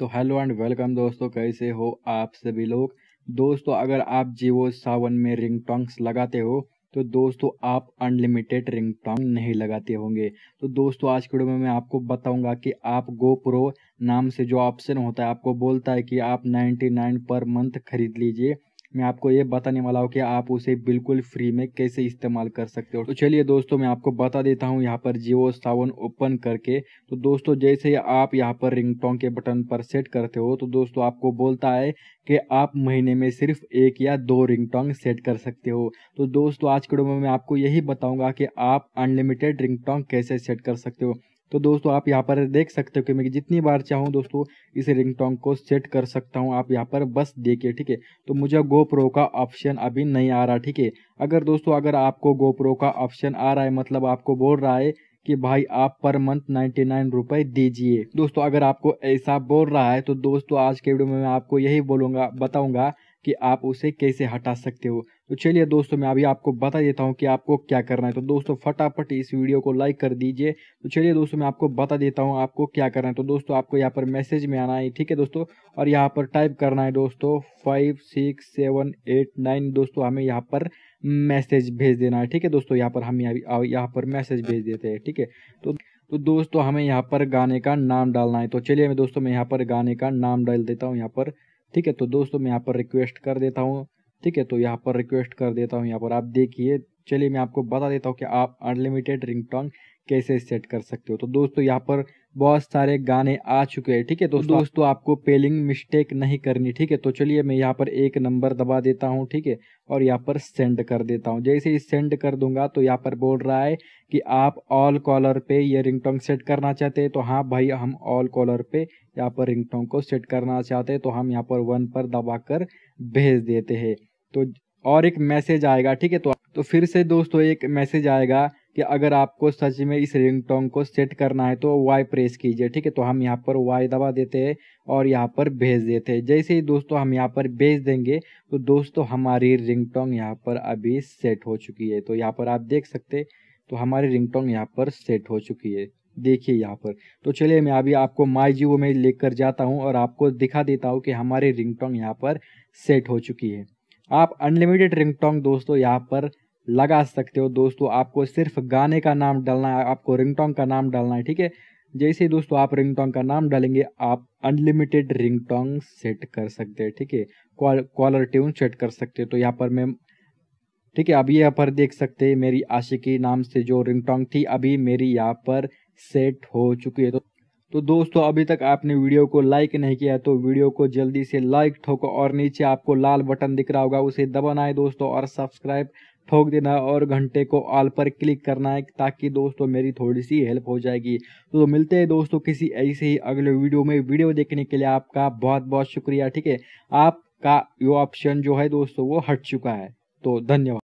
तो hello and welcome दोस्तों कैसे हो आप सभी लोग दोस्तों अगर आप जियो सावन में रिंग टोंग्स लगाते हो तो दोस्तों आप अनलिमिटेड रिंग टोंग नहीं लगाते होंगे तो दोस्तों आज के वीडियो में मैं आपको बताऊंगा कि आप गोप्रो नाम से जो ऑप्शन होता है आपको बोलता है कि आप 99 पर मंथ खरीद लीजिए मैं आपको ये बताने वाला हूँ कि आप उसे बिल्कुल फ्री में कैसे इस्तेमाल कर सकते हो तो चलिए दोस्तों मैं आपको बता देता हूँ यहाँ पर जियो सावन ओपन करके तो दोस्तों जैसे आप यहाँ पर रिंगटोन के बटन पर सेट करते हो तो दोस्तों आपको बोलता है कि आप महीने में सिर्फ एक या दो रिंगटोन सेट कर सकते हो तो दोस्तों आज के डो में मैं आपको यही बताऊँगा कि आप अनलिमिटेड रिंगटोन कैसे सेट कर सकते हो तो दोस्तों आप यहाँ पर देख सकते हो कि मैं जितनी बार चाहूँ दोस्तों इस रिंगटोन को सेट कर सकता हूँ आप यहाँ पर बस देखिए ठीक है तो मुझे गोप्रो का ऑप्शन अभी नहीं आ रहा ठीक है अगर दोस्तों अगर आपको गोप्रो का ऑप्शन आ रहा है मतलब आपको बोल रहा है कि भाई आप पर मंथ नाइन्टी नाइन रुपये दीजिए दोस्तों अगर आपको ऐसा बोल रहा है तो दोस्तों आज के वीडियो में मैं आपको यही बोलूँगा बताऊँगा कि आप उसे कैसे हटा सकते हो तो चलिए दोस्तों मैं अभी आपको बता देता हूँ कि आपको क्या करना है तो दोस्तों फटाफट इस वीडियो को लाइक कर दीजिए तो चलिए दोस्तों मैं आपको बता देता हूँ आपको क्या करना है तो दोस्तों आपको यहाँ पर मैसेज में आना है ठीक है दोस्तों और यहाँ पर टाइप करना है दोस्तों five six seven eight nine दोस्तों हमें यहाँ पर मैसेज भेज देना है ठीक है दोस्तों यहाँ पर हम यहाँ पर मैसेज भेज देते हैं ठीक है तो तो दोस्तों हमें यहाँ पर गाने का नाम डालना है तो चलिए मैं दोस्तों मैं यहाँ पर गाने का नाम डाल देता हूँ यहाँ पर ठीक है तो दोस्तों मैं यहाँ पर रिक्वेस्ट कर देता हूँ ठीक है तो यहाँ पर रिक्वेस्ट कर देता हूँ यहाँ पर आप देखिए चलिए मैं आपको बता देता हूँ कि आप अनलिमिटेड रिंगटोन कैसे सेट कर सकते हो तो दोस्तों यहाँ पर बहुत सारे गाने आ चुके हैं ठीक है तो दोस्तों आपको पेलिंग मिस्टेक नहीं करनी ठीक है तो चलिए मैं यहाँ पर एक नंबर दबा देता हूँ ठीक है और यहाँ पर सेंड कर देता हूँ जैसे ही सेंड कर दूंगा तो यहाँ पर बोल रहा है कि आप ऑल कॉलर पे ये रिंगटोंग सेट करना चाहते हैं तो हाँ भाई हम ऑल कॉलर पे यहाँ पर रिंगटोंग को सेट करना चाहते हैं तो हम यहाँ पर वन पर दबा कर भेज देते हैं तो और एक मैसेज आएगा ठीक है तो, तो फिर से दोस्तों एक मैसेज आएगा कि अगर आपको सच में इस रिंग टोंग को सेट करना है तो वाई प्रेस कीजिए ठीक है तो हम यहाँ पर वाई दबा देते हैं और यहाँ पर भेज देते हैं जैसे ही दोस्तों हम यहाँ पर भेज देंगे तो दोस्तों हमारी रिंग टोंग यहाँ पर अभी सेट हो चुकी है तो यहाँ पर आप देख सकते तो हमारी रिंग टोंग यहाँ पर सेट हो चुकी है देखिए यहाँ पर तो चलिए मैं अभी आपको माई जी में लेकर जाता हूँ और आपको दिखा देता हूँ कि हमारी रिंग टोंग यहाँ पर सेट हो चुकी है आप अनलिमिटेड रिंग टोंग दोस्तों यहाँ पर लगा सकते हो दोस्तों आपको सिर्फ गाने का नाम डालना है आपको रिंगटोंग का नाम डालना है ठीक है जैसे ही दोस्तों आप रिंगटोंग का नाम डालेंगे आप अनलिमिटेड रिंगटोंग सेट कर सकते हैं ठीक है कॉलर ट्यून सेट कर सकते हैं तो यहाँ पर मैं ठीक है अभी यहाँ पर देख सकते हैं मेरी आशिकी नाम से जो रिंगटोंग थी अभी मेरी यहाँ पर सेट हो चुकी है तो तो दोस्तों अभी तक आपने वीडियो को लाइक नहीं किया तो वीडियो को जल्दी से लाइक ठोको और नीचे आपको लाल बटन दिख रहा होगा उसे दबाना है दोस्तों और सब्सक्राइब ठोक देना और घंटे को ऑल पर क्लिक करना है ताकि दोस्तों मेरी थोड़ी सी हेल्प हो जाएगी तो मिलते हैं दोस्तों किसी ऐसे ही अगले वीडियो में वीडियो देखने के लिए आपका बहुत बहुत शुक्रिया ठीक है आपका ये ऑप्शन जो है दोस्तों वो हट चुका है तो धन्यवाद